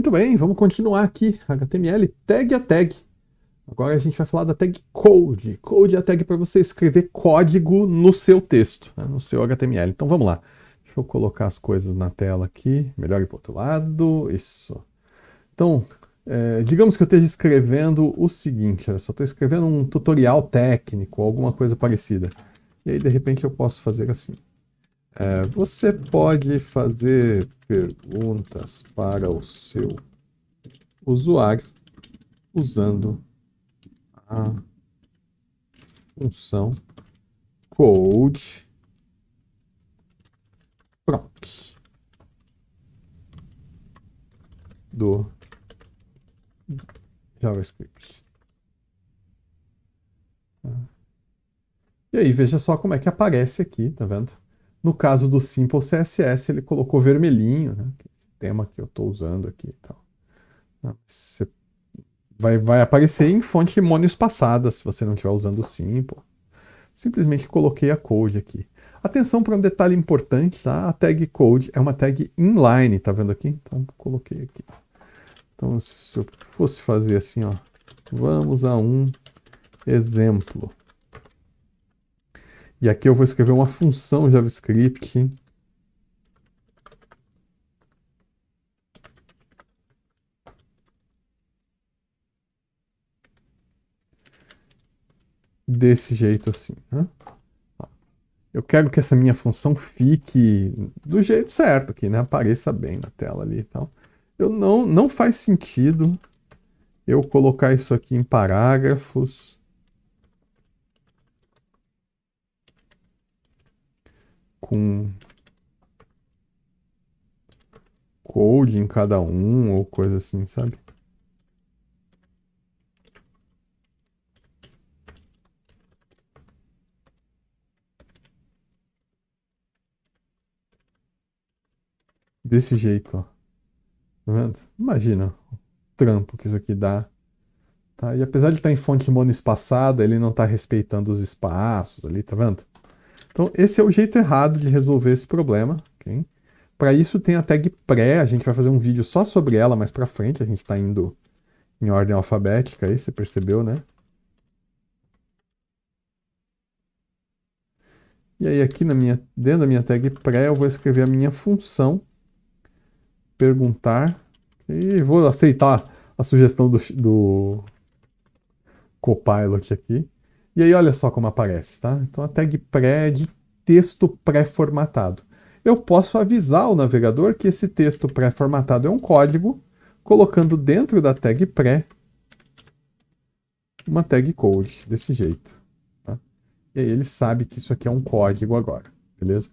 Muito bem, vamos continuar aqui. HTML tag a tag. Agora a gente vai falar da tag code. Code é a tag para você escrever código no seu texto, né, no seu HTML. Então vamos lá. Deixa eu colocar as coisas na tela aqui. Melhor ir para o outro lado. Isso. Então, é, digamos que eu esteja escrevendo o seguinte, só estou escrevendo um tutorial técnico, alguma coisa parecida. E aí, de repente, eu posso fazer assim. É, você pode fazer perguntas para o seu usuário usando a função code proc do JavaScript. Tá? E aí, veja só como é que aparece aqui, tá vendo? No caso do Simple CSS, ele colocou vermelhinho, né? É esse tema que eu estou usando aqui e tal. Você vai, vai aparecer em fonte monoespaçada, se você não estiver usando o Simple. Simplesmente coloquei a code aqui. Atenção para um detalhe importante, tá? A tag code é uma tag inline, tá vendo aqui? Então, coloquei aqui. Então, se eu fosse fazer assim, ó, vamos a um exemplo. E aqui eu vou escrever uma função JavaScript desse jeito assim. Né? Eu quero que essa minha função fique do jeito certo aqui, né? Apareça bem na tela ali e tal. Eu não, não faz sentido eu colocar isso aqui em parágrafos. com code em cada um ou coisa assim, sabe? Desse jeito, ó. Tá vendo? Imagina o trampo que isso aqui dá. Tá? E apesar de estar tá em fonte espaçada, ele não está respeitando os espaços ali, tá vendo? Então, esse é o jeito errado de resolver esse problema. Okay? Para isso, tem a tag pré, a gente vai fazer um vídeo só sobre ela mais para frente, a gente está indo em ordem alfabética aí, você percebeu, né? E aí aqui na minha, dentro da minha tag pré, eu vou escrever a minha função perguntar e vou aceitar a sugestão do, do Copilot aqui. E aí olha só como aparece, tá? Então a tag pré é de texto pré-formatado. Eu posso avisar o navegador que esse texto pré-formatado é um código, colocando dentro da tag pré uma tag code, desse jeito. Tá? E aí ele sabe que isso aqui é um código agora, beleza?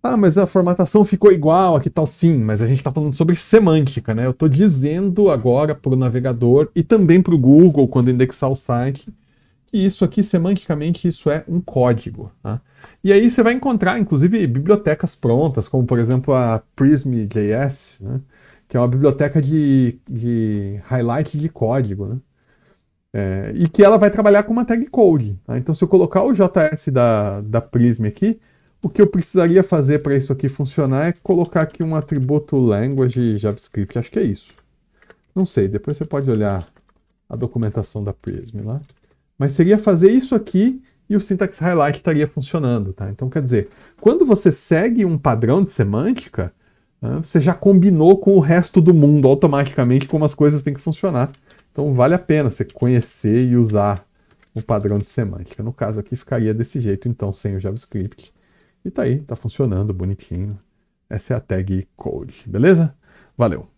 Ah, mas a formatação ficou igual, aqui tal, sim, mas a gente está falando sobre semântica, né? Eu estou dizendo agora para o navegador e também para o Google, quando indexar o site, e isso aqui, semanticamente, isso é um código. Tá? E aí você vai encontrar, inclusive, bibliotecas prontas, como, por exemplo, a Prism.js, né? que é uma biblioteca de, de highlight de código. Né? É, e que ela vai trabalhar com uma tag code. Tá? Então, se eu colocar o JS da, da Prism aqui, o que eu precisaria fazer para isso aqui funcionar é colocar aqui um atributo language JavaScript. Acho que é isso. Não sei, depois você pode olhar a documentação da Prism lá mas seria fazer isso aqui e o syntax highlight estaria funcionando, tá? Então, quer dizer, quando você segue um padrão de semântica, né, você já combinou com o resto do mundo automaticamente como as coisas têm que funcionar. Então, vale a pena você conhecer e usar o padrão de semântica. No caso aqui, ficaria desse jeito, então, sem o JavaScript. E tá aí, tá funcionando bonitinho. Essa é a tag code, beleza? Valeu!